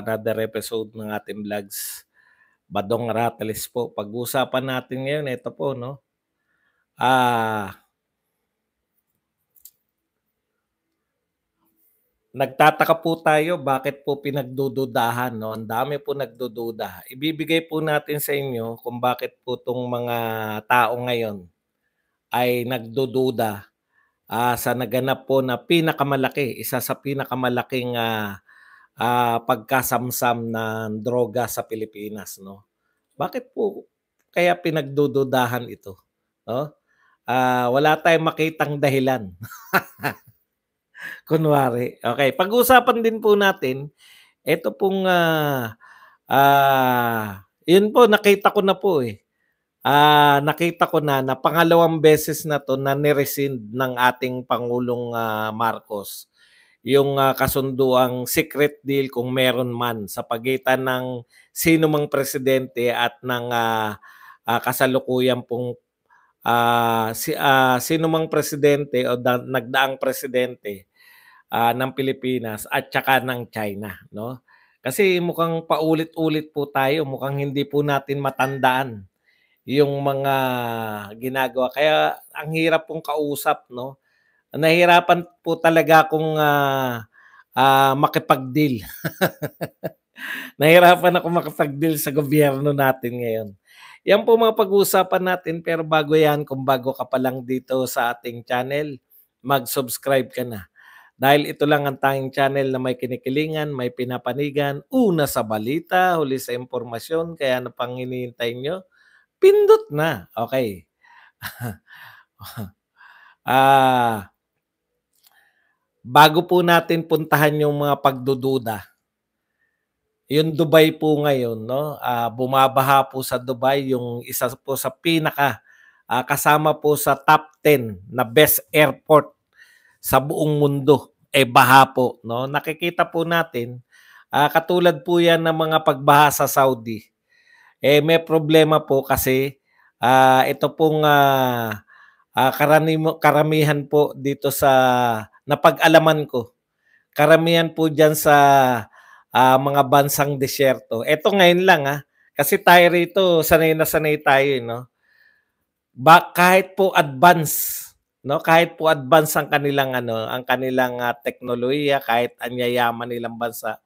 another episode ng ating vlogs. Badong Rattles po. Pag-usapan natin ngayon, ito po, no? Ah, Nagtataka po tayo bakit po pinagdududahan, no? Ang dami po nagdududa. Ibibigay po natin sa inyo kung bakit po tong mga tao ngayon ay nagdududa uh, sa naganap po na pinakamalaki, isa sa pinakamalaking uh, uh, pagkasamsam ng droga sa Pilipinas, no? Bakit po kaya pinagdududahan ito? No? Uh, wala tayong makitang dahilan. Kunwari. Okay, pag-usapan din po natin ito pong ah uh, uh, yun po nakita ko na po eh. Uh, nakita ko na na pangalawang beses na to na nirescind ng ating Pangulong uh, Marcos yung uh, kasunduang secret deal kung meron man sa pagitan ng sino mang presidente at ng uh, uh, kasalukuyang pong uh, si, uh, sino mang presidente o da- nagdaang presidente uh, ng Pilipinas at saka ng China no kasi mukhang paulit-ulit po tayo mukhang hindi po natin matandaan yung mga ginagawa kaya ang hirap pong kausap no nahirapan po talaga akong uh, uh, makipag-deal. nahirapan ako makipag-deal sa gobyerno natin ngayon. Yan po mga pag-uusapan natin pero bago yan, kung bago ka pa lang dito sa ating channel, mag-subscribe ka na. Dahil ito lang ang tanging channel na may kinikilingan, may pinapanigan, una sa balita, huli sa impormasyon, kaya ano pang hinihintay nyo? Pindot na. Okay. ah, bago po natin puntahan yung mga pagdududa, yung Dubai po ngayon, no? Uh, bumabaha po sa Dubai yung isa po sa pinaka uh, kasama po sa top 10 na best airport sa buong mundo. Eh baha po, no? Nakikita po natin uh, katulad po 'yan ng mga pagbaha sa Saudi. Eh may problema po kasi uh, ito pong uh, uh, karami, karamihan po dito sa napag-alaman ko. Karamihan po dyan sa uh, mga bansang desierto. Ito ngayon lang ha. Ah. Kasi tayo rito, sanay na sanay tayo, eh, no? Ba, kahit po advance, no? Kahit po advance ang kanilang ano, ang kanilang uh, teknolohiya, kahit anyayaman nilang bansa.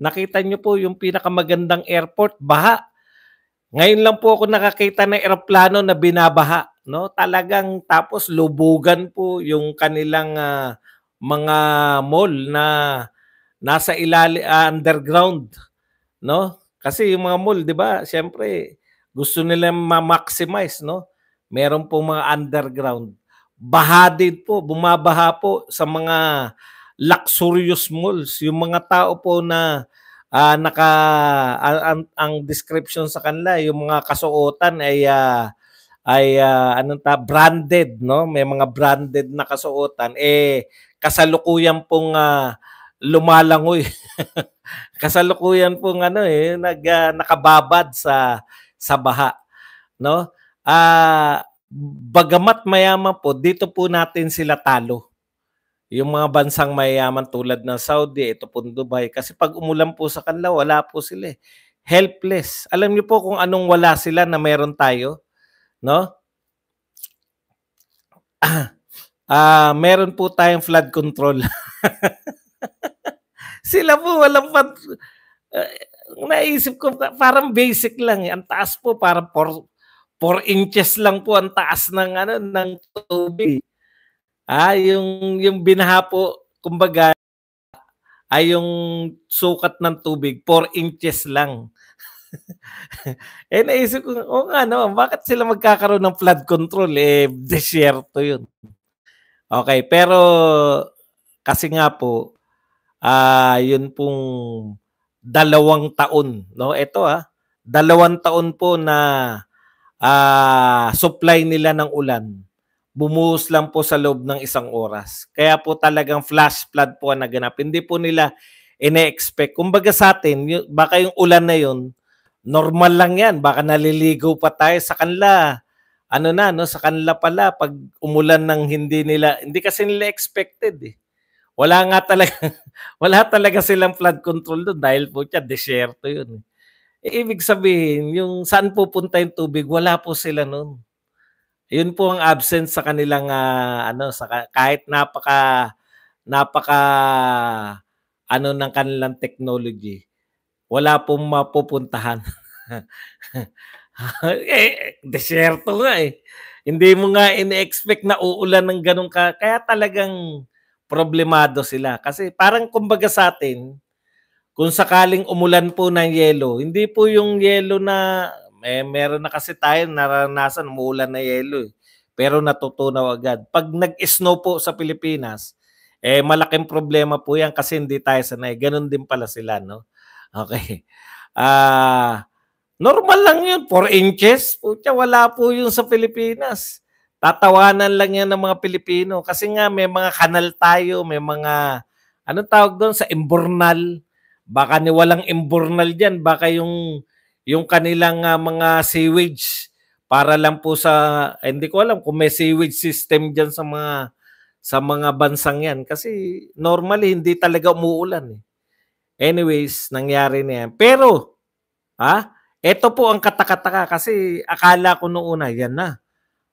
Nakita niyo po yung pinakamagandang airport, baha. Ngayon lang po ako nakakita ng eroplano na binabaha, no? Talagang tapos lubugan po yung kanilang uh, mga mall na nasa ilali uh, underground, no? Kasi yung mga mall, 'di ba? Siyempre, gusto nila ma-maximize, no? Meron po mga underground. Bahadid po, bumabaha po sa mga luxurious malls, yung mga tao po na uh, naka ang, ang, ang description sa kanila, yung mga kasuotan ay uh, ay uh, anong ta branded, no? May mga branded na kasuotan eh kasalukuyan pong uh, lumalangoy. kasalukuyan pong ano eh nag uh, nakababad sa sa baha, no? Ah uh, bagamat mayaman po, dito po natin sila talo. Yung mga bansang mayaman tulad ng Saudi, ito po Dubai kasi pag umulan po sa kanila, wala po sila. Eh. Helpless. Alam niyo po kung anong wala sila na meron tayo, no? Ah Ah, uh, meron po tayong flood control. Sila po walang pad, uh, naisip ko parang basic lang eh. Ang taas po para 4 4 inches lang po ang taas ng ano ng tubig. Ah, yung yung binaha po kumbaga ay yung sukat ng tubig 4 inches lang. eh naisip ko, oh ano, bakit sila magkakaroon ng flood control? Eh, desierto yun. Okay, pero kasi nga po ah uh, yun pong dalawang taon, no? Ito ah, dalawang taon po na ah uh, supply nila ng ulan bumuhos lang po sa loob ng isang oras. Kaya po talagang flash flood po ang naganap. Hindi po nila ine-expect. Kumbaga sa atin, yung, baka yung ulan na yun, normal lang yan. Baka naliligo pa tayo sa kanla ano na, no, sa kanila pala, pag umulan ng hindi nila, hindi kasi nila expected eh. Wala nga talaga, wala talaga silang flood control doon dahil po siya, desierto yun. E, ibig sabihin, yung saan pupunta yung tubig, wala po sila noon. Yun po ang absence sa kanilang, uh, ano, sa, kahit napaka, napaka, ano ng kanilang technology, wala pong mapupuntahan. eh, desyerto nga eh. Hindi mo nga in-expect na uulan ng ganun ka. Kaya talagang problemado sila. Kasi parang kumbaga sa atin, kung sakaling umulan po ng yelo, hindi po yung yelo na, eh, meron na kasi tayo naranasan umulan na yelo eh. Pero natutunaw agad. Pag nag-snow po sa Pilipinas, eh malaking problema po yan kasi hindi tayo sanay. Ganun din pala sila, no? Okay. Ah, uh, Normal lang yun. 4 inches. Pucha, wala po yun sa Pilipinas. Tatawanan lang yan ng mga Pilipino. Kasi nga may mga kanal tayo, may mga, anong tawag doon, sa imbornal. Baka ni walang imbornal dyan. Baka yung, yung kanilang uh, mga sewage para lang po sa, eh, hindi ko alam kung may sewage system dyan sa mga, sa mga bansang yan. Kasi normally, hindi talaga umuulan. Eh. Anyways, nangyari na yan. Pero, ha? Ah, ito po ang katakataka kasi akala ko noon na yan na.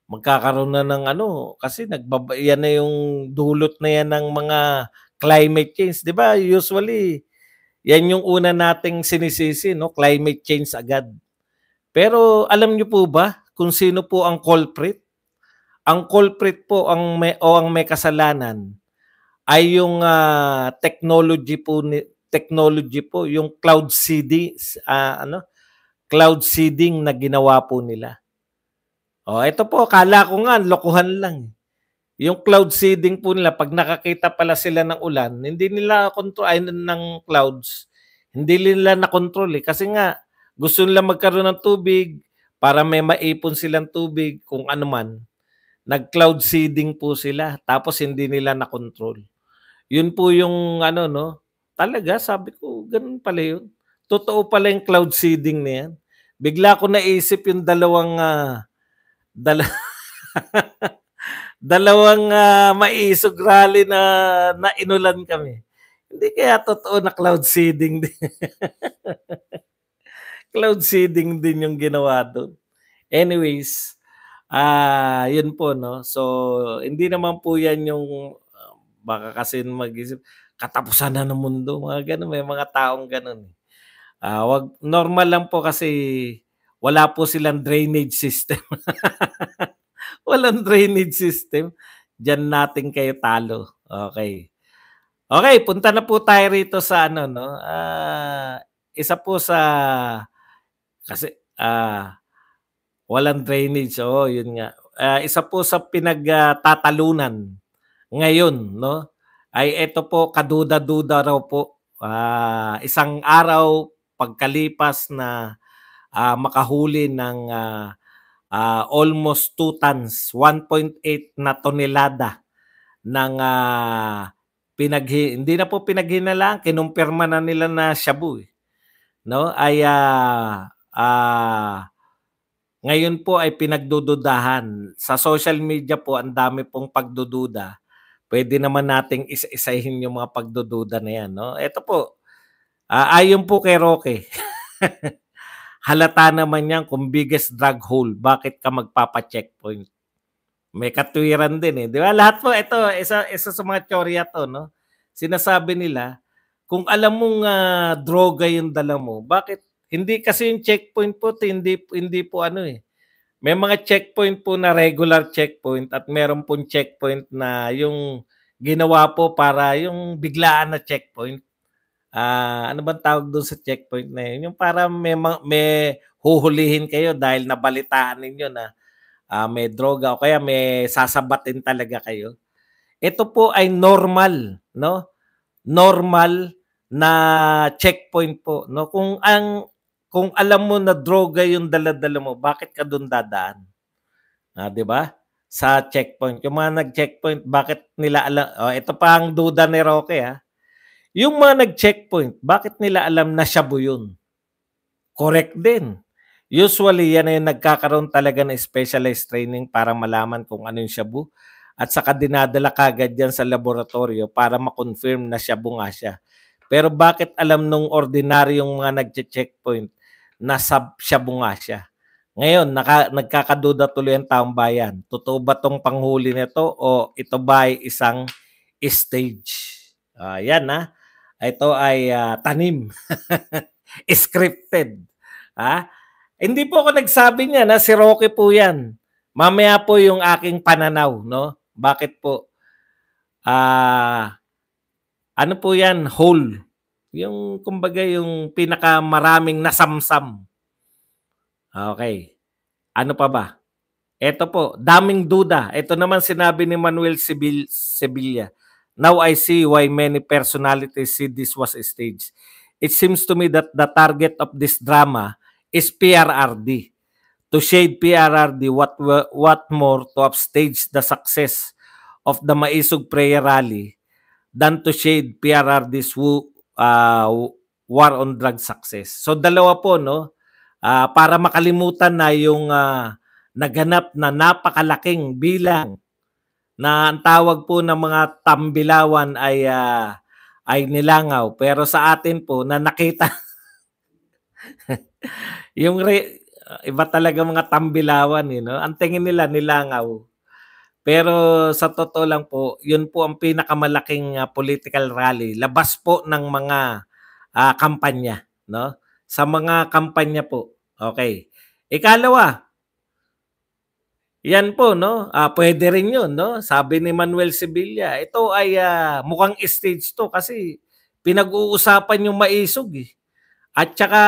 Magkakaroon na ng ano kasi nagbaba, yan na yung dulot na yan ng mga climate change, 'di ba? Usually yan yung una nating sinisisi, no? Climate change agad. Pero alam niyo po ba kung sino po ang culprit? Ang culprit po ang may o ang may kasalanan ay yung uh, technology po ni technology po, yung cloud CD uh, ah, ano, cloud seeding na ginawa po nila. Oh, ito po, kala ko nga, lokohan lang. Yung cloud seeding po nila, pag nakakita pala sila ng ulan, hindi nila control, ay, ng clouds, hindi nila na-control eh. Kasi nga, gusto nila magkaroon ng tubig para may maipon silang tubig kung ano man. Nag-cloud seeding po sila, tapos hindi nila na-control. Yun po yung ano, no? Talaga, sabi ko, ganun pala yun totoo pala yung cloud seeding na yan. Bigla ko naisip yung dalawang uh, dala dalawang uh, ah, maisog rally na nainulan kami. Hindi kaya totoo na cloud seeding din. cloud seeding din yung ginawa doon. Anyways, ah uh, yun po no. So hindi naman po yan yung uh, baka kasi mag-isip katapusan na ng mundo, mga ganun may mga taong ganun. Eh. Uh, wag, normal lang po kasi wala po silang drainage system. Walang drainage system. Diyan natin kayo talo. Okay. Okay, punta na po tayo rito sa ano no. Uh, isa po sa kasi uh, walang drainage. Oh, yun nga. Uh, isa po sa pinagtatalunan ngayon no ay ito po kaduda-duda raw po. Uh, isang araw pagkalipas na uh, makahuli ng uh, uh, almost 2 tons, 1.8 na tonelada ng uh, pinaghi hindi na po pinaghinalaan, kinumpirma na nila na shabu. Eh. No? Ay uh, uh, ngayon po ay pinagdududahan. Sa social media po, ang dami pong pagdududa. Pwede naman nating isa-isahin yung mga pagdududa na yan. No? Ito po, Uh, ayon po kay Roque, halata naman yan kung biggest drug hole, bakit ka magpapa-checkpoint? May katwiran din eh. Di ba? Lahat po, ito, isa, isa sa mga teorya to, no? Sinasabi nila, kung alam mong uh, droga yung dala mo, bakit? Hindi kasi yung checkpoint po, hindi, hindi po ano eh. May mga checkpoint po na regular checkpoint at meron pong checkpoint na yung ginawa po para yung biglaan na checkpoint uh, ano bang tawag doon sa checkpoint na yun? Yung para may, may huhulihin kayo dahil nabalitaan ninyo na uh, may droga o kaya may sasabatin talaga kayo. Ito po ay normal, no? Normal na checkpoint po, no? Kung ang kung alam mo na droga yung daladala mo, bakit ka doon dadaan? Ah, 'di ba? Sa checkpoint. Yung mga nag-checkpoint, bakit nila alam? Oh, ito pa ang duda ni Roque, ha? Ah. Yung mga nag-checkpoint, bakit nila alam na shabu yun? Correct din. Usually, yan ay nagkakaroon talaga ng specialized training para malaman kung ano yung shabu. At saka dinadala kagad yan sa laboratorio para makonfirm na shabu nga siya. Pero bakit alam nung ordinaryong mga nag-checkpoint na sab shabu nga siya? Ngayon, naka, nagkakaduda tuloy ang taong bayan. Totoo ba tong panghuli nito o ito ba ay isang stage? Uh, yan na. Ah. Ito ay uh, tanim. Scripted. Ha? Hindi po ako nagsabi niya na si Rocky po yan. Mamaya po yung aking pananaw, no? Bakit po? Ah, uh, ano po yan? Hole. Yung, kumbaga, yung pinakamaraming nasamsam. Okay. Ano pa ba? Ito po, daming duda. Ito naman sinabi ni Manuel Sevilla. Now I see why many personalities see this was a stage. It seems to me that the target of this drama is PRRD. To shade PRRD, what, what more to upstage the success of the Maisog prayer rally than to shade PRRD's who, uh, war on drug success. So dalawa po no uh, para makalimutan na yung uh, naganap na napakalaking bilang na ang tawag po ng mga tambilawan ay uh, ay nilangaw pero sa atin po na nakita yung re, iba talaga mga tambilawan you eh, know? ang tingin nila nilangaw pero sa totoo lang po yun po ang pinakamalaking uh, political rally labas po ng mga uh, kampanya no sa mga kampanya po okay ikalawa yan po, no? Uh, pwede rin yun, no? Sabi ni Manuel Sevilla, ito ay uh, mukhang stage to kasi pinag-uusapan yung maisog eh. At saka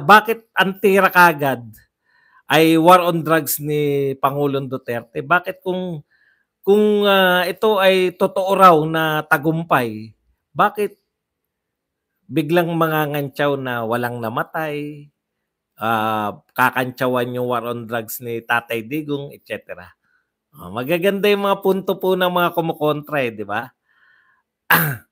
bakit antira kagad ay war on drugs ni Pangulong Duterte? Bakit kung kung uh, ito ay totoo raw na tagumpay, bakit biglang mga ngantyaw na walang namatay, uh, kakantsawan yung war on drugs ni Tatay Digong, etc. Uh, ah, magaganda yung mga punto po ng mga kumukontra eh, di ba?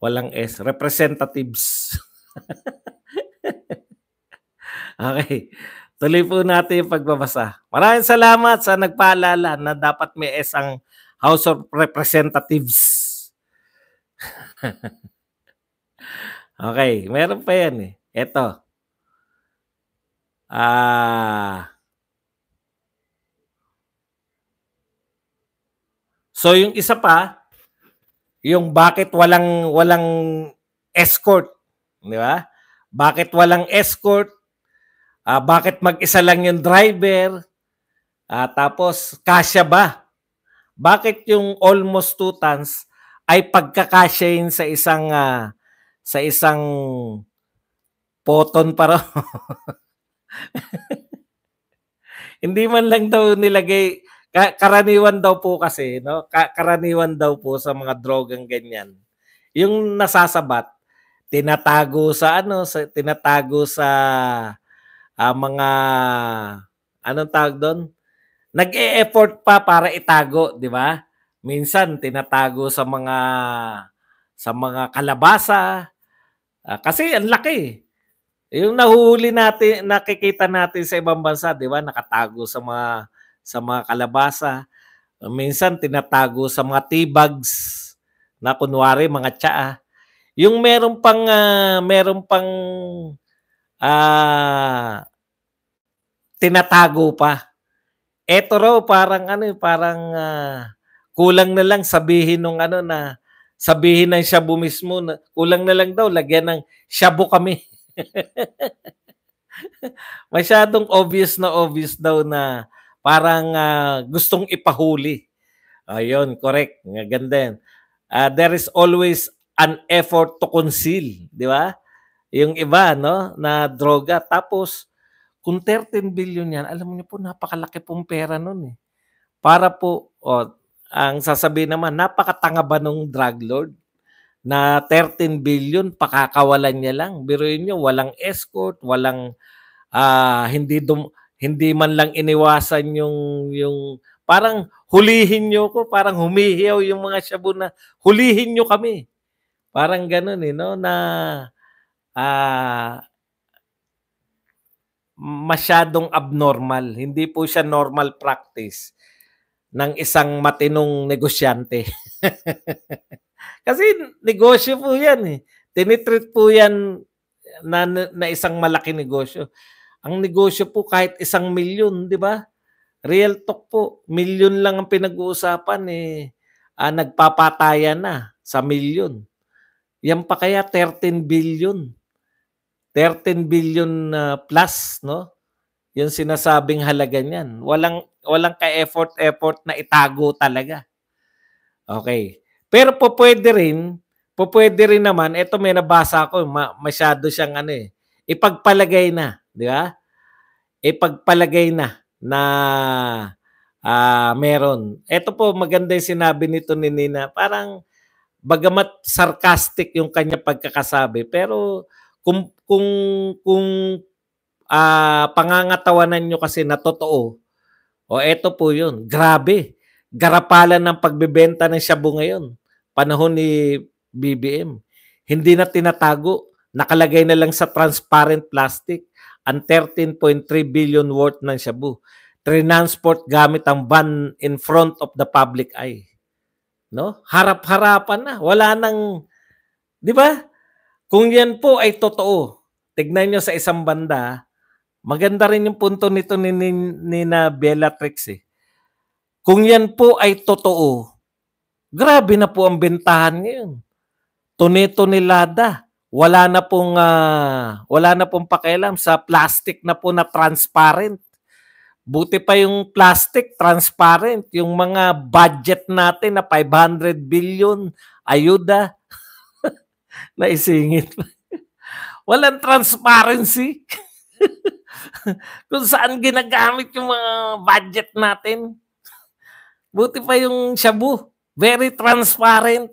Walang S. Representatives. okay. Tuloy po natin yung pagbabasa. Maraming salamat sa nagpaalala na dapat may S ang House of Representatives. okay, meron pa yan eh. Ito. Ah... So yung isa pa, yung bakit walang walang escort, di ba? Bakit walang escort? Uh, bakit mag-isa lang yung driver? Uh, tapos, kasya ba? Bakit yung almost two tons ay pagkakasyain sa isang uh, sa isang poton para hindi man lang daw nilagay karaniwan daw po kasi no karaniwan daw po sa mga drogang ganyan yung nasasabat tinatago sa ano sa tinatago sa uh, mga anong tawag doon? Nag-e-effort pa para itago, di ba? Minsan tinatago sa mga sa mga kalabasa uh, kasi ang laki. Yung nahuhuli natin, nakikita natin sa ibang bansa, di ba? Nakatago sa mga sa mga kalabasa. Minsan tinatago sa mga tea bags na kunwari mga tsaa. Yung meron pang uh, meron pang uh, tinatago pa. Eto raw parang ano eh, parang uh, kulang na lang sabihin nung ano na sabihin ng shabu mismo na kulang na lang daw lagyan ng shabu kami. Masyadong obvious na obvious daw na parang uh, gustong ipahuli. Ayun, correct. Ganda yan. Uh, there is always an effort to conceal, di ba? Yung iba, no, na droga. Tapos, kung 13 billion yan, alam niyo po, napakalaki pong pera nun eh. Para po, oh, ang sasabihin naman, napakatanga ba nung drug lord? na 13 billion pakakawalan niya lang. Biruin niyo walang escort, walang uh, hindi dum- hindi man lang iniwasan yung yung parang hulihin niyo ko, parang humihiyaw yung mga shabu na hulihin niyo kami. Parang ganoon eh no na uh, masyadong abnormal. Hindi po siya normal practice ng isang matinong negosyante. Kasi negosyo po yan eh. Tinitreat po yan na, na isang malaki negosyo. Ang negosyo po kahit isang milyon, di ba? Real talk po, milyon lang ang pinag-uusapan eh. Ah, nagpapatayan na sa milyon. Yan pa kaya 13 billion. 13 billion plus, no? Yung sinasabing halaga niyan. Walang walang ka-effort effort na itago talaga. Okay. Pero po pwede rin, po pwede rin naman, ito may nabasa ako, masyado siyang ano eh, ipagpalagay na, di ba? Ipagpalagay na na uh, meron. Ito po maganda yung sinabi nito ni Nina. Parang bagamat sarcastic yung kanya pagkakasabi, pero kung kung kung uh, pangangatawanan nyo kasi na totoo, o eto po yun, grabe. Garapalan ng pagbebenta ng shabu ngayon. Panahon ni BBM. Hindi na tinatago. Nakalagay na lang sa transparent plastic ang 13.3 billion worth ng shabu. Transport gamit ang van in front of the public eye. No? Harap-harapan na. Wala nang, di ba? Kung yan po ay totoo, tignan nyo sa isang banda, maganda rin yung punto nito ni, ni, ni na Bellatrix eh. Kung yan po ay totoo, grabe na po ang bentahan ngayon. Tunito ni Lada. Wala na pong uh, wala na pong pakialam sa plastic na po na transparent. Buti pa yung plastic transparent, yung mga budget natin na 500 billion ayuda Naisingit. Walang transparency. Kung saan ginagamit yung mga budget natin. Buti pa yung shabu. Very transparent.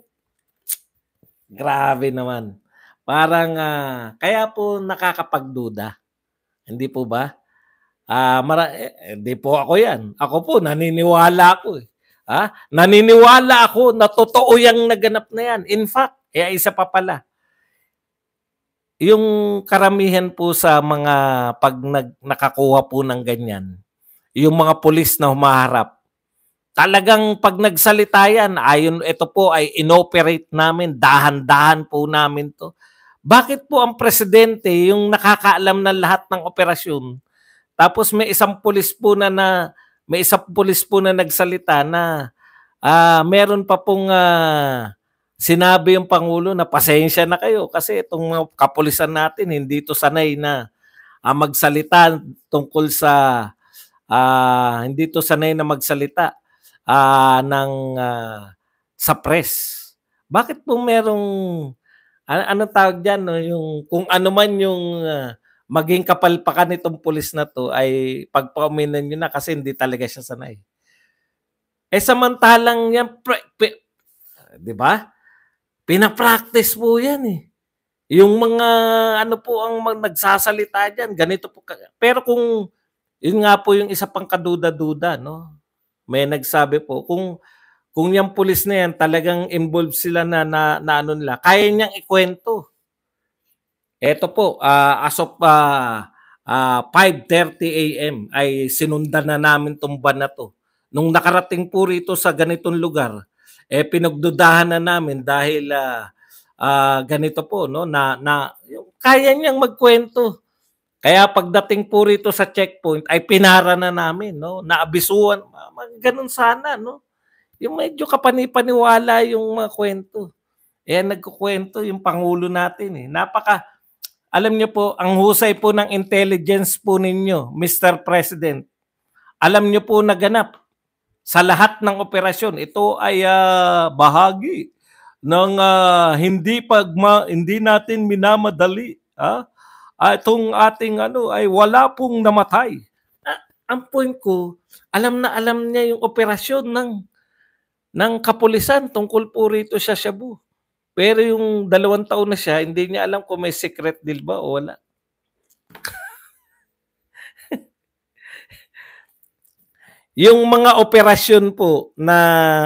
Grabe naman. Parang uh, kaya po nakakapagduda. Hindi po ba? uh, mara- eh, hindi po ako 'yan. Ako po naniniwala ako eh. Ha? Ah, naniniwala ako na totoo yang naganap na 'yan. In fact, kaya isa pa pala. Yung karamihan po sa mga pag nag, nakakuha po ng ganyan, yung mga pulis na humaharap, talagang pag nagsalita yan, ayon ito po ay inoperate namin, dahan-dahan po namin to. Bakit po ang presidente yung nakakaalam ng lahat ng operasyon? Tapos may isang pulis po na, na may isang pulis po na nagsalita na uh, meron pa pong uh, sinabi yung Pangulo na pasensya na kayo kasi itong mga kapulisan natin hindi ito sanay na uh, magsalita tungkol sa uh, hindi ito sanay na magsalita uh, ng uh, sa press. Bakit po merong ano, ano tawag diyan no yung kung ano man yung uh, maging kapalpakan nitong pulis na to ay pagpauminan niyo na kasi hindi talaga siya sanay. Eh samantalang yan, pre, pre, 'di ba? Pinapractice po yan eh. Yung mga ano po ang nagsasalita diyan, ganito po. Pero kung yun nga po yung isa pang kaduda-duda, no? May nagsabi po kung kung yung pulis na yan talagang involved sila na na, na ano nila, kaya niyang ikwento. Eto po, uh, as of uh, uh, 5:30 AM ay sinundan na namin tong na to. Nung nakarating po rito sa ganitong lugar, eh pinagdudahan na namin dahil uh, uh, ganito po no na na yung kaya niyang magkwento. Kaya pagdating po rito sa checkpoint ay pinara na namin no, naabisuan ganun sana no. Yung medyo kapanipaniwala yung mga kwento. Eh nagkukwento yung pangulo natin eh. Napaka alam niyo po ang husay po ng intelligence po ninyo, Mr. President. Alam niyo po naganap sa lahat ng operasyon. Ito ay uh, bahagi ng uh, hindi pag hindi natin minamadali. Ah? Uh, itong ating ano ay wala pong namatay. Uh, ang point ko, alam na alam niya yung operasyon ng ng kapulisan tungkol po rito sa Shabu. Pero yung dalawang taon na siya, hindi niya alam kung may secret din ba o wala. Yung mga operasyon po na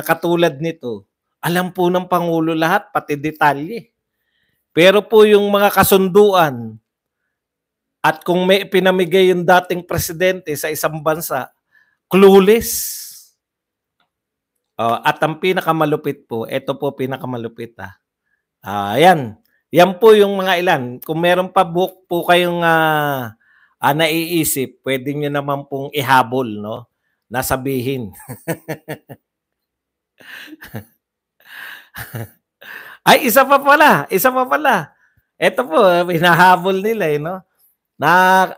katulad nito, alam po ng Pangulo lahat, pati detalye. Pero po yung mga kasunduan, at kung may pinamigay yung dating presidente sa isang bansa, clueless. Uh, at ang pinakamalupit po, ito po pinakamalupit ha. Uh, ah, yan. Yan po yung mga ilan. Kung meron pa book po kayong uh, uh, naiisip, pwede nyo naman pong ihabol, no? nasabihin. Ay, isa pa pala. Isa pa pala. Ito po, ah, hinahabol nila eh, no? Na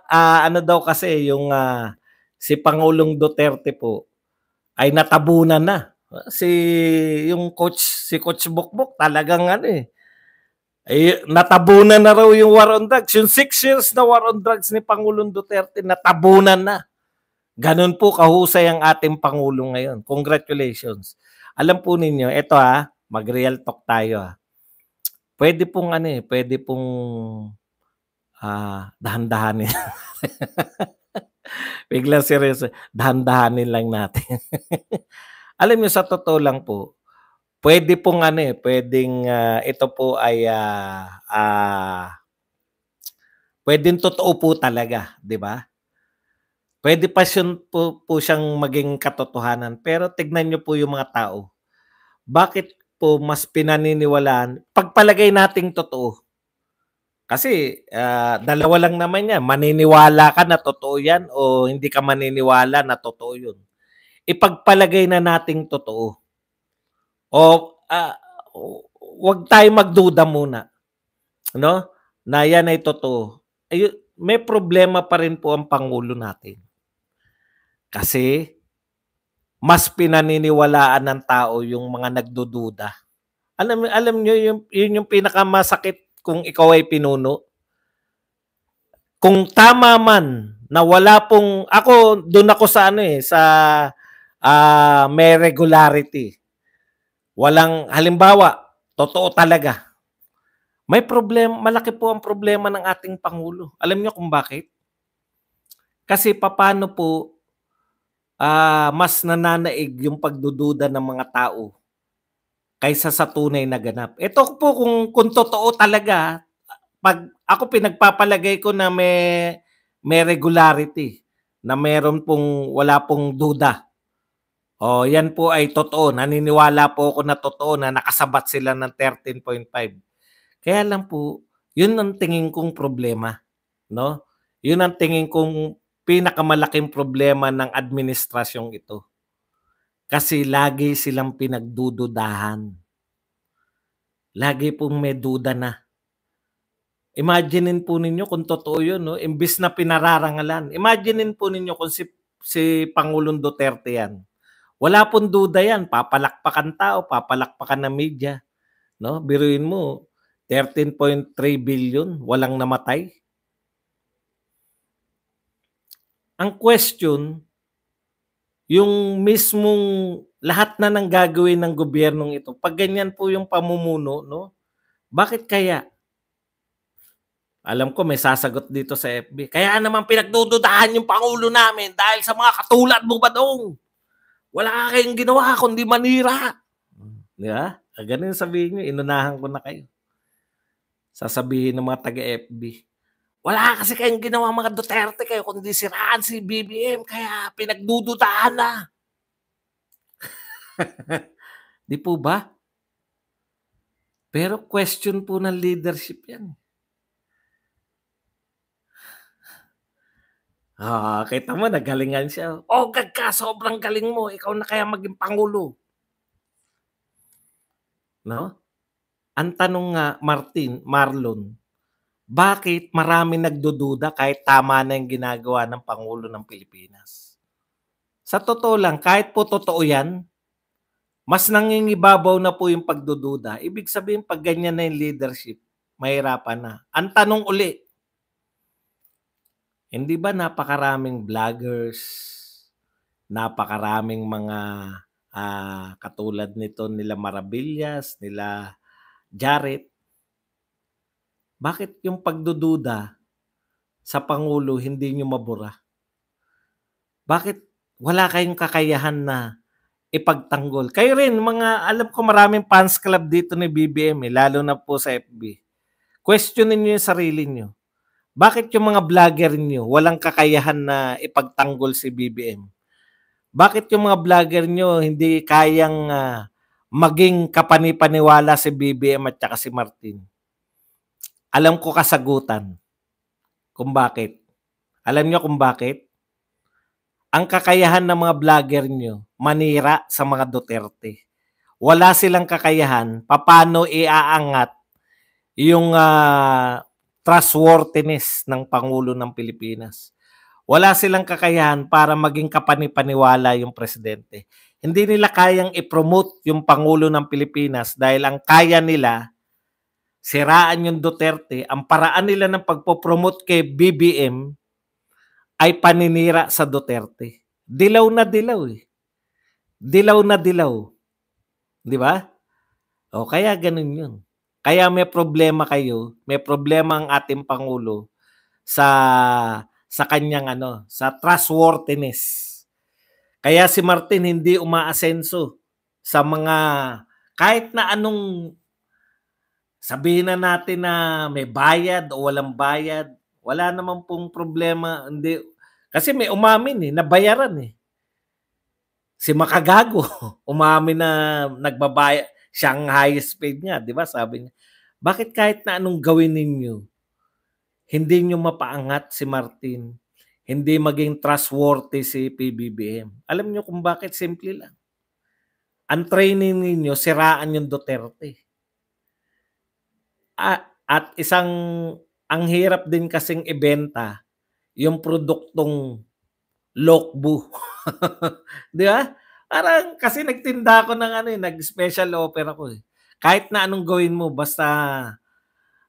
uh, ano daw kasi yung uh, si Pangulong Duterte po ay natabunan na. Si yung coach si Coach Bokbok talagang ano eh. Ay, natabunan na raw yung war on drugs. Yung six years na war on drugs ni Pangulong Duterte, natabunan na. Ganon po kahusay ang ating Pangulo ngayon. Congratulations. Alam po ninyo, ito ha, ah, mag-real talk tayo ha. Ah. Pwede pong ano eh, pwede pong uh, dahan-dahanin. Biglang seryoso, dahan-dahanin lang natin. Alam niyo, sa totoo lang po, pwede pong ano eh, pwedeng uh, ito po ay uh, uh, pwedeng totoo po talaga, di ba? Pwede pa siyon po, po siyang maging katotohanan. Pero tignan niyo po yung mga tao. Bakit po mas pinaniniwalaan? Pagpalagay nating totoo. Kasi uh, dalawa lang naman yan. Maniniwala ka na totoo yan o hindi ka maniniwala na totoo yun. Ipagpalagay na nating totoo. O uh, wag tayo magduda muna. No? Na yan ay totoo. Ay, may problema pa rin po ang Pangulo natin. Kasi mas pinaniniwalaan ng tao yung mga nagdududa. Alam alam niyo yung yun yung pinakamasakit kung ikaw ay pinuno. Kung tama man na wala pong ako doon ako sa ano eh sa uh, may regularity. Walang halimbawa, totoo talaga. May problem, malaki po ang problema ng ating pangulo. Alam niyo kung bakit? Kasi papano po uh, mas nananaig yung pagdududa ng mga tao kaysa sa tunay na ganap. Ito po kung, kung totoo talaga, pag ako pinagpapalagay ko na may, may regularity, na meron pong wala pong duda. O yan po ay totoo. Naniniwala po ako na totoo na nakasabat sila ng 13.5. Kaya lang po, yun ang tingin kong problema. No? Yun ang tingin kong pinakamalaking problema ng administrasyong ito. Kasi lagi silang pinagdududahan. Lagi pong may duda na. Imaginein po ninyo kung totoo yun, no? imbis na pinararangalan. Imaginein po ninyo kung si, si Pangulong Duterte yan. Wala pong duda yan. Papalakpakan tao, papalakpakan ng media. No? Biruin mo, 13.3 billion, walang namatay. Ang question, yung mismong lahat na nang gagawin ng gobyernong ito, pag ganyan po yung pamumuno, no? Bakit kaya? Alam ko may sasagot dito sa FB. Kaya naman pinagdududahan yung Pangulo namin dahil sa mga katulad mo ba doong? Wala kayong ginawa kundi manira. Di ba? Ah, ganun sabihin nyo, inunahan ko na kayo. Sasabihin ng mga taga-FB. Wala kasi kayong ginawa mga Duterte kayo, kundi siraan si BBM, kaya pinagdudutaan na. Di po ba? Pero question po ng leadership yan. Ah, kita mo, nagalingan siya. Oh, gag sobrang galing mo. Ikaw na kaya maging pangulo. No? Ang tanong nga, Martin, Marlon, bakit marami nagdududa kahit tama na yung ginagawa ng Pangulo ng Pilipinas? Sa totoo lang, kahit po totoo yan, mas nangingibabaw na po yung pagdududa. Ibig sabihin, pag ganyan na yung leadership, mahirapan na. Ang tanong uli, hindi ba napakaraming vloggers, napakaraming mga uh, katulad nito nila Marabillas, nila Jarrett, bakit yung pagdududa sa Pangulo hindi nyo mabura? Bakit wala kayong kakayahan na ipagtanggol? Kayo rin, mga alam ko maraming fans club dito ni BBM, eh, lalo na po sa FB. Questionin nyo yung sarili nyo. Bakit yung mga vlogger nyo walang kakayahan na ipagtanggol si BBM? Bakit yung mga vlogger nyo hindi kayang uh, maging kapanipaniwala si BBM at saka si Martin? alam ko kasagutan kung bakit. Alam nyo kung bakit? Ang kakayahan ng mga vlogger nyo, manira sa mga Duterte. Wala silang kakayahan paano iaangat yung uh, trustworthiness ng Pangulo ng Pilipinas. Wala silang kakayahan para maging kapanipaniwala yung presidente. Hindi nila kayang i-promote yung Pangulo ng Pilipinas dahil ang kaya nila siraan yung Duterte, ang paraan nila ng pagpopromote kay BBM ay paninira sa Duterte. Dilaw na dilaw eh. Dilaw na dilaw. Di ba? O kaya ganun yun. Kaya may problema kayo, may problema ang ating Pangulo sa sa kanyang ano, sa trustworthiness. Kaya si Martin hindi umaasenso sa mga kahit na anong Sabihin na natin na may bayad o walang bayad, wala naman pong problema. Hindi, kasi may umamin eh, nabayaran eh. Si Makagago, umamin na nagbabayad. siyang ang highest paid niya, di ba? Sabi niya, bakit kahit na anong gawin ninyo, hindi nyo mapaangat si Martin, hindi maging trustworthy si PBBM. Alam nyo kung bakit? Simple lang. Ang training ninyo, siraan yung Duterte at, isang ang hirap din kasing ibenta yung produktong lokbu. 'Di ba? Parang kasi nagtinda ako ng ano eh, nag-special offer ako eh. Kahit na anong gawin mo basta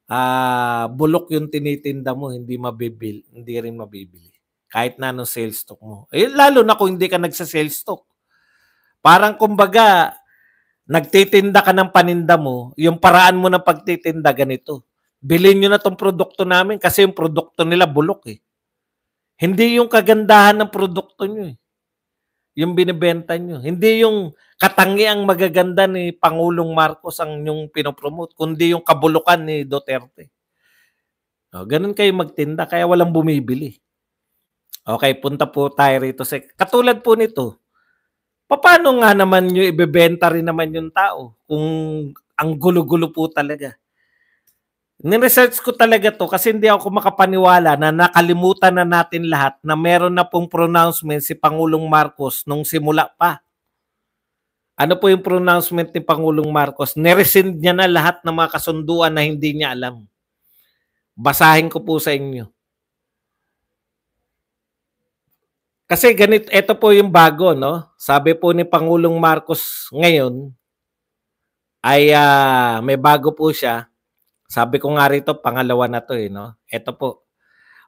uh, bulok yung tinitinda mo, hindi mabibili, hindi rin mabibili. Kahit na anong sales stock mo. Eh, lalo na kung hindi ka nagsa-sales stock. Parang kumbaga, nagtitinda ka ng paninda mo, yung paraan mo ng pagtitinda ganito. Bilhin nyo na tong produkto namin kasi yung produkto nila bulok eh. Hindi yung kagandahan ng produkto nyo eh. Yung binibenta nyo. Hindi yung katangiang magaganda ni Pangulong Marcos ang yung pinopromote, kundi yung kabulukan ni Duterte. O, ganun kayo magtinda, kaya walang bumibili. Okay, punta po tayo rito. Sa, katulad po nito, paano nga naman nyo ibebenta rin naman yung tao kung ang gulo-gulo po talaga? Niresearch ko talaga to kasi hindi ako makapaniwala na nakalimutan na natin lahat na meron na pong pronouncement si Pangulong Marcos nung simula pa. Ano po yung pronouncement ni Pangulong Marcos? Neresend niya na lahat ng mga kasunduan na hindi niya alam. Basahin ko po sa inyo. Kasi ganito, ito po yung bago, no? Sabi po ni Pangulong Marcos ngayon, ay uh, may bago po siya. Sabi ko nga rito, pangalawa na to eh, no? Ito po.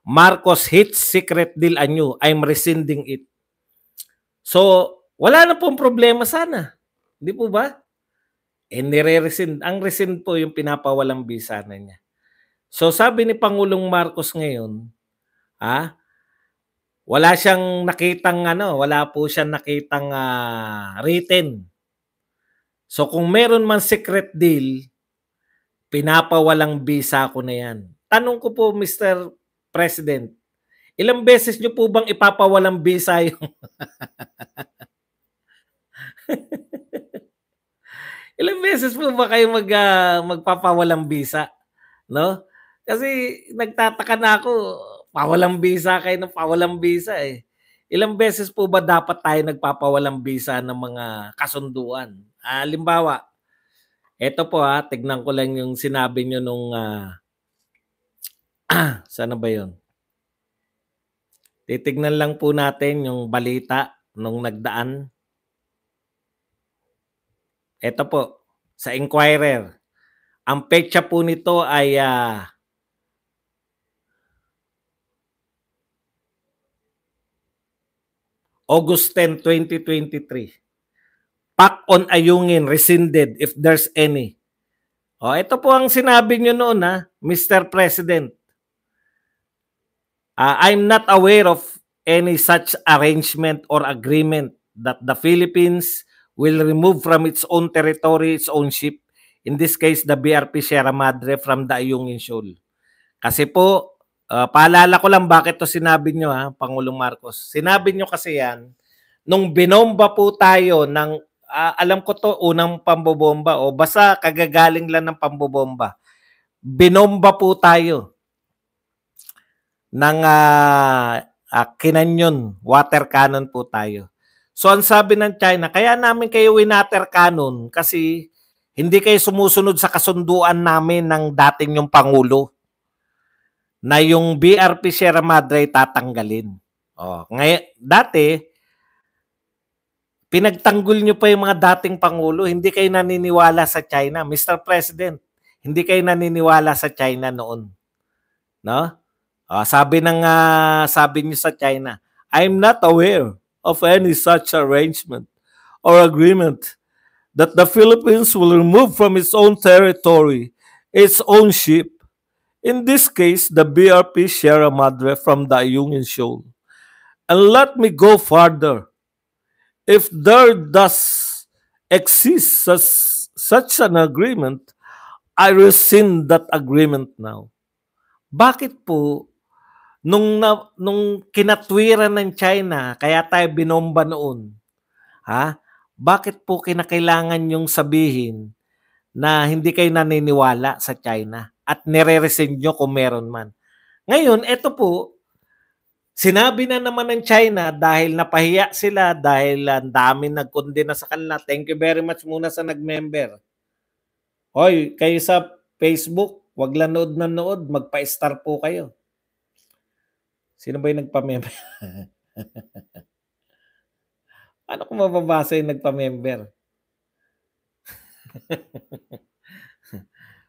Marcos hits secret deal anew. I'm rescinding it. So, wala na pong problema sana. Hindi po ba? Eh, nire-rescind. Ang rescind po yung pinapawalang visa na niya. So, sabi ni Pangulong Marcos ngayon, ah, wala siyang nakitang ano, wala po siyang nakitang uh, written. So kung meron man secret deal, pinapawalang visa ko na yan. Tanong ko po Mr. President, ilang beses niyo po bang ipapawalang visa yung Ilang beses po ba kayo mag, uh, magpapawalang visa? No? Kasi nagtataka na ako, pawalang visa kayo ng pawalang visa eh. Ilang beses po ba dapat tayo nagpapawalang visa ng mga kasunduan? Halimbawa, ah, eto po ha, ah, tignan ko lang yung sinabi nyo nung, uh, ah, sana ba yun? Titignan lang po natin yung balita nung nagdaan. Eto po, sa Inquirer. Ang petsa po nito ay uh, August 10, 2023. Pack on Ayungin rescinded if there's any. O, oh, ito po ang sinabi niyo noon ha, Mr. President. Uh, I'm not aware of any such arrangement or agreement that the Philippines will remove from its own territory its own ship, in this case the BRP Sierra Madre from the Ayungin Shoal. Kasi po Uh, paalala ko lang bakit to sinabi nyo, ha, ah, Pangulong Marcos. Sinabi nyo kasi yan, nung binomba po tayo ng, uh, alam ko to, unang pambobomba o basta kagagaling lang ng pambobomba. Binomba po tayo ng uh, uh, kinanyon, water cannon po tayo. So ang sabi ng China, kaya namin kayo winater cannon kasi hindi kayo sumusunod sa kasunduan namin ng dating yung Pangulo na yung BRP Sierra Madre tatanggalin. Oh, ngayon dati pinagtanggol niyo pa yung mga dating pangulo, hindi kayo naniniwala sa China, Mr. President. Hindi kayo naniniwala sa China noon. No? Uh, sabi ng uh, sabi niyo sa China, I'm not aware of any such arrangement or agreement that the Philippines will remove from its own territory its own ship In this case, the BRP Sierra Madre from the Ayungin Shoal. And let me go further. If there does exist such, such an agreement, I rescind that agreement now. Bakit po nung na, nung kinatwiran ng China, kaya tayo binomba noon. Ha? Bakit po kinakailangan yung sabihin na hindi kayo naniniwala sa China? at nire-resend nyo kung meron man. Ngayon, ito po, sinabi na naman ng China dahil napahiya sila, dahil ang dami nagkondena sa kanila. Thank you very much muna sa nag-member. Hoy, kayo sa Facebook, wag lang nood na nood, magpa-star po kayo. Sino ba yung nagpa-member? ano kung mababasa yung nagpa-member?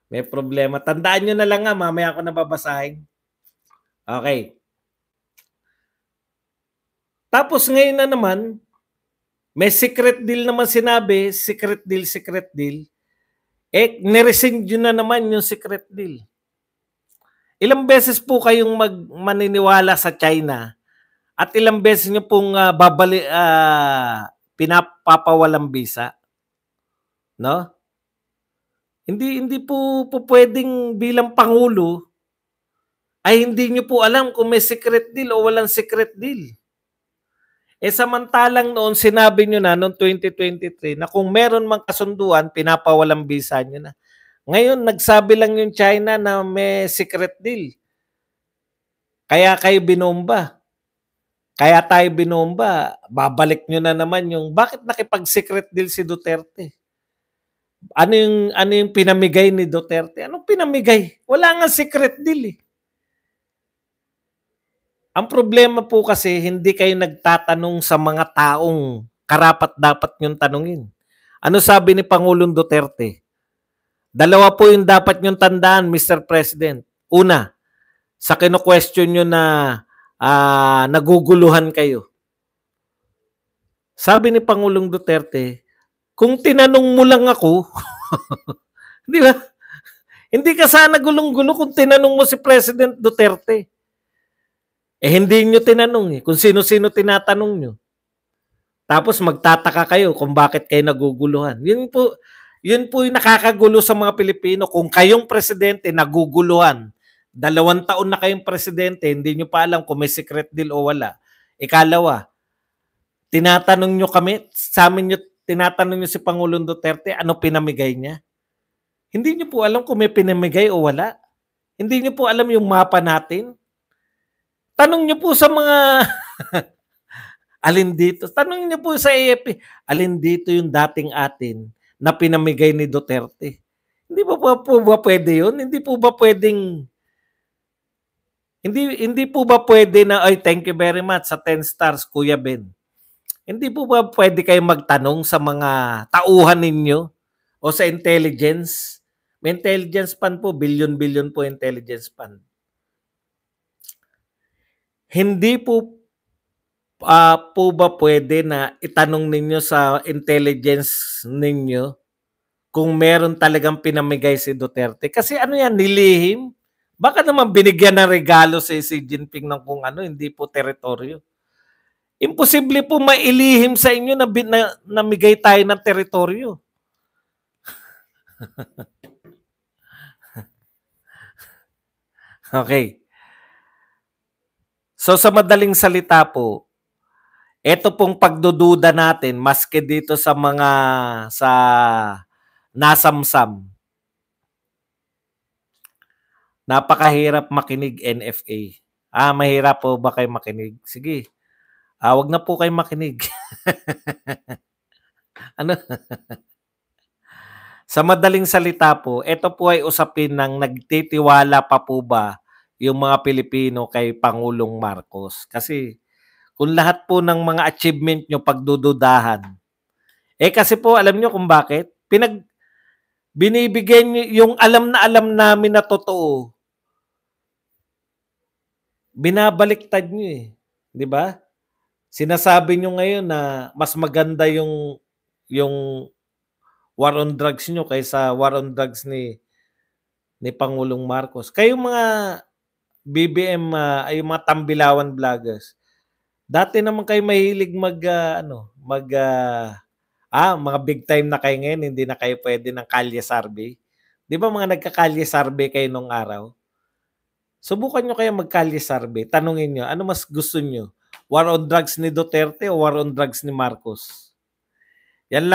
May problema. Tandaan nyo na lang nga, mamaya ako nababasahin. Okay. Tapos ngayon na naman, may secret deal naman sinabi, secret deal, secret deal. Eh, niresend nyo na naman yung secret deal. Ilang beses po kayong mag maniniwala sa China at ilang beses nyo pong uh, babali, uh, pinapapawalang visa? No? Hindi hindi po, po pwedeng bilang pangulo ay hindi niyo po alam kung may secret deal o walang secret deal. Eh samantalang noon sinabi niyo na noong 2023 na kung meron mang kasunduan, pinapawalang visa niyo na. Ngayon nagsabi lang yung China na may secret deal. Kaya kayo binomba. Kaya tayo binomba. Babalik niyo na naman yung bakit nakipag-secret deal si Duterte? Ano yung, ano yung pinamigay ni Duterte? Anong pinamigay? Wala nga secret deal eh. Ang problema po kasi, hindi kayo nagtatanong sa mga taong karapat dapat nyong tanungin. Ano sabi ni Pangulong Duterte? Dalawa po yung dapat nyong tandaan, Mr. President. Una, sa kinu question nyo na uh, naguguluhan kayo. Sabi ni Pangulong Duterte, kung tinanong mo lang ako, di ba? Hindi ka sana gulong-gulo kung tinanong mo si President Duterte. Eh hindi niyo tinanong eh, kung sino-sino tinatanong niyo. Tapos magtataka kayo kung bakit kayo naguguluhan. Yun po, yun po yung nakakagulo sa mga Pilipino. Kung kayong presidente naguguluhan, dalawang taon na kayong presidente, hindi nyo pa alam kung may secret deal o wala. Ikalawa, tinatanong nyo kami, sa amin nyo tinatanong niyo si Pangulong Duterte ano pinamigay niya. Hindi niyo po alam kung may pinamigay o wala. Hindi niyo po alam yung mapa natin. Tanong niyo po sa mga alin dito. Tanong niyo po sa AFP, alin dito yung dating atin na pinamigay ni Duterte. Hindi ba po, po ba pwede yun? Hindi po ba pwedeng hindi hindi po ba pwede na ay thank you very much sa 10 stars Kuya Ben. Hindi po ba pwede kayo magtanong sa mga tauhan ninyo o sa intelligence? May intelligence fund po, billion-billion po intelligence fund. Hindi po uh, po ba pwede na itanong ninyo sa intelligence ninyo kung meron talagang pinamigay si Duterte? Kasi ano yan, nilihim? Baka naman binigyan ng regalo si Xi Jinping ng kung ano, hindi po teritoryo. Imposible po mailihim sa inyo na, na tayo ng teritoryo. okay. So sa madaling salita po, ito pong pagdududa natin maski dito sa mga sa nasamsam. Napakahirap makinig NFA. Ah, mahirap po ba kayo makinig? Sige. Ah, wag na po kayo makinig. ano? Sa madaling salita po, ito po ay usapin ng nagtitiwala pa po ba yung mga Pilipino kay Pangulong Marcos. Kasi kung lahat po ng mga achievement nyo pagdududahan, eh kasi po alam nyo kung bakit? Pinag, binibigyan nyo yung alam na alam namin na totoo. Binabaliktad nyo eh. Di ba? Sinasabi nyo ngayon na mas maganda yung yung war on drugs nyo kaysa war on drugs ni ni Pangulong Marcos. Kayo mga BBM uh, ah, ay mga tambilawan vloggers. Dati naman kayo mahilig mag uh, ano, mag uh, ah, mga big time na kayo ngayon, hindi na kayo pwede ng kalye survey. 'Di ba mga nagkakalye survey kayo nung araw? Subukan nyo kaya magkalye survey. Tanungin nyo, ano mas gusto nyo? War on drugs ni Duterte o war on drugs ni Marcos? Yan lang.